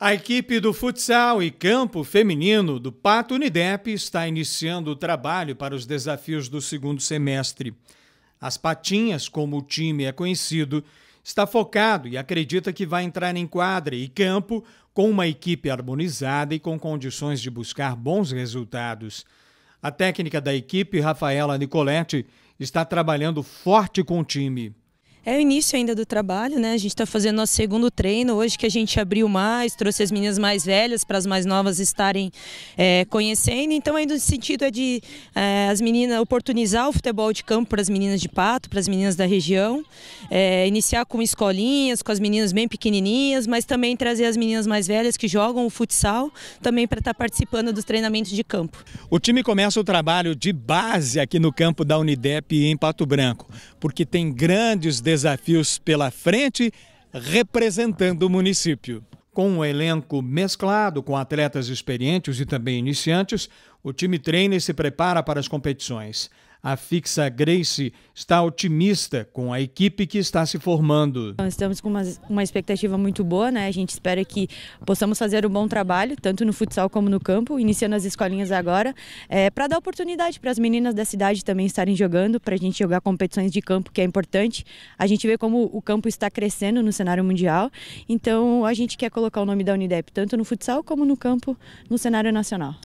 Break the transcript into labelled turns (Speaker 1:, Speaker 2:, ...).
Speaker 1: A equipe do futsal e campo feminino do Pato Unidep está iniciando o trabalho para os desafios do segundo semestre. As Patinhas, como o time é conhecido, está focado e acredita que vai entrar em quadra e campo com uma equipe harmonizada e com condições de buscar bons resultados. A técnica da equipe, Rafaela Nicoletti, está trabalhando forte com o time.
Speaker 2: É o início ainda do trabalho, né? A gente está fazendo nosso segundo treino hoje que a gente abriu mais, trouxe as meninas mais velhas para as mais novas estarem é, conhecendo. Então, ainda o sentido é de é, as meninas oportunizar o futebol de campo para as meninas de pato, para as meninas da região, é, iniciar com escolinhas, com as meninas bem pequenininhas, mas também trazer as meninas mais velhas que jogam o futsal também para estar tá participando dos treinamentos de campo.
Speaker 1: O time começa o trabalho de base aqui no campo da Unidep em Pato Branco, porque tem grandes desafios pela frente, representando o município. Com um elenco mesclado com atletas experientes e também iniciantes, o time treina e se prepara para as competições. A fixa Grace está otimista com a equipe que está se formando.
Speaker 3: Nós então, estamos com uma, uma expectativa muito boa, né? A gente espera que possamos fazer um bom trabalho, tanto no futsal como no campo, iniciando as escolinhas agora, é, para dar oportunidade para as meninas da cidade também estarem jogando, para a gente jogar competições de campo, que é importante. A gente vê como o campo está crescendo no cenário mundial, então a gente quer colocar o nome da Unidep tanto no futsal como no campo, no cenário nacional.